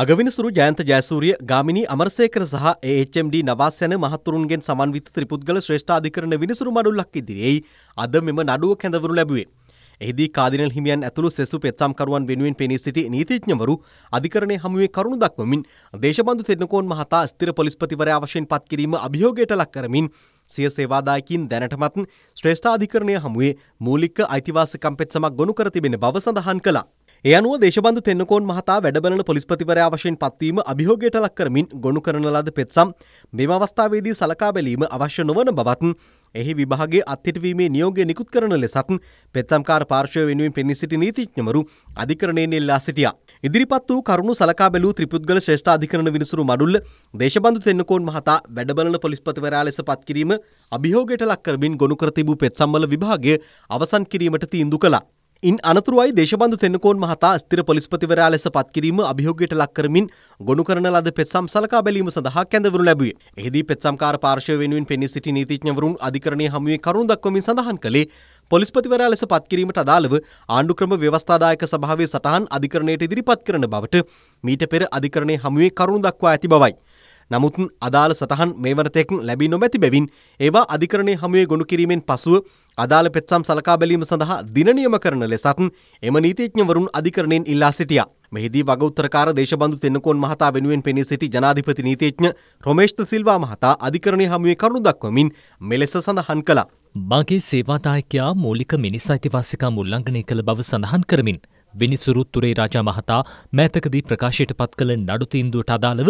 අගවිනිසුරු ජයන්ත ජයසූරිය ගාමිණී අමරසේකර සහ AHMD නවාසැන මහතුරුන්ගෙන් සමන්විත ත්‍රිපුද්ගල ශ්‍රේෂ්ඨාධිකරණ විනිසුරු මඩුල්ලක් ඉදිරියේ අද මෙම නඩුව කැඳවනු ලැබුවේ. එහිදී කාදිනල් හිමියන් ඇතුළු සෙසු පෙත්සම්කරුවන් වෙනුවෙන් පෙනී සිටි නීතිඥවරු අධිකරණය හමුවේ කරුණු දක්වමින් දේශබන්දු තෙන්නකෝන් මහතා ස්ථිර පොලිස්පතිවරයා වශයෙන් පත් කිරීම අභියෝගයට ලක් කරමින් සිය සේවාදායකින් දැනටමත් ශ්‍රේෂ්ඨාධිකරණය හමුවේ මූලික අයිතිවාසිකම් පෙත්සමක් ගොනු කර තිබෙන බව සඳහන් කළා. ඒ අනුව දේශබන්ධු තෙන්නකෝන් මහතා වැඩබලන පොලිස්පතිවරයා වශයෙන් පත්වීම අභියෝගයට ලක් කරමින් ගොනු කරන ලද පෙත්සම් මෙම අවස්ථාවේදී සලකා බැලීම අවශ්‍ය නොවන බවත් එහි විභාගේ අත්හිටවීමේ නියෝගය නිකුත් කරන ලෙසත් පෙත්සම්කාර පාර්ශව වෙනුවෙන් පෙනී සිටි නීතිඥමරු අධිකරණයෙන් එල්ලා සිටියා. ඉදිරිපත් වූ කරුණු සලකා බැලූ ත්‍රිපුද්ගල ශ්‍රේෂ්ඨ අධිකරණ විනිසුරු මඩුල්ල දේශබන්දු තෙන්නකෝන් මහතා වැඩබලන පොලිස්පතිවරයා ලෙස පත් කිරීම අභියෝගයට ලක් කරමින් ගොනු කර තිබූ පෙත්සම්වල විභාගය අවසන් කිරීමට තීන්දු කළා. ඉන් අනතුරුවයි දේශබන්ධු තෙන්නකෝන් මහතා ස්ථිර පොලිස්පතිවරයා ලෙස පත්කිරීම අභියෝගයට ලක් කරමින් ගොනු කරන ලද පෙත්සම් සලකා බැලීම සඳහා කැඳවරු ලැබුවේ. එහිදී පෙත්සම්කාර පාර්ශව වෙනුවෙන් පෙනී සිටි නීතිඥවරුන් අධිකරණය හමුවේ කරුණු දක්වමින් සඳහන් කළේ පොලිස්පතිවරයා ලෙස පත්කිරීමට අදාළව ආණ්ඩුක්‍රම ව්‍යවස්ථාදායක සභාවේ සටහන් අධිකරණයට ඉදිරිපත් කරන බවට මීට පෙර අධිකරණය හමුවේ කරුණු දක්වා ඇති බවයි. නමුත් අදාළ සටහන් මේ වනතෙක් ලැබී නොමැති බැවින් ඒවා අධිකරණය හමුවේ ගොුණු කිරීමෙන් පසුව අදාළ පෙත්සම් සලකා බැලීම සඳහා දිනනියම කරන ලෙසත් එම නීතිඥවරුන් අධිකරණයෙන් ඉල්ලා සිටියා. මෙහිදී වගඋත්තරකාර දේශබන්දු තෙන්නකෝන් මහතා වෙනුවෙන් පෙනී සිටි ජනාධිපති නීතිඥ රොමේෂ්ත සිල්වා මහතා අධිකරණය හමුවේ කරුණු දක්වමින් මෙලෙස සඳහන් කළා. මගේ සේවාදායකයා මූලික මිනිස් අයිතිවාසිකම් උල්ලංඝනය කළ බව සඳහන් කරමින් විනිසුරු තුරේ රාජා මහතා මෑතකදී ප්‍රකාශයට පත් කළ නඩු තීන්දුවට අදාළව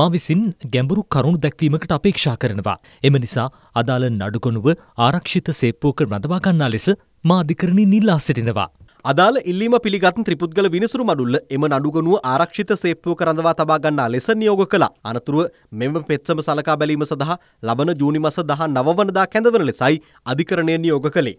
මා විසින් ගැඹුරු කරුණු දැක්වීමකට අපේක්ෂා කරනවා. එම නිසා අදාළ නඩුගොනුව ආරක්ෂිත සේප්පුවක රඳවා ගන්නා ලෙස මා අධිකරණින් ඉල්ලා සිටිනවා. අදාළ ඉල්ලීම පිළිගත් ත්‍රිපුද්ගල විනිසුරු මඩුල්ල එම නඩුගනුව ආරක්ෂිත සේප්පුව කරඳවා තබා ගන්නා ලෙස නියෝග කළා. අනතුරුව මෙම පෙත්සම සලකා බැලීම සඳහා ලබන ජූනි මස 19 වනදා කැඳවන ලෙසයි අධිකරණය නියෝග කළේ.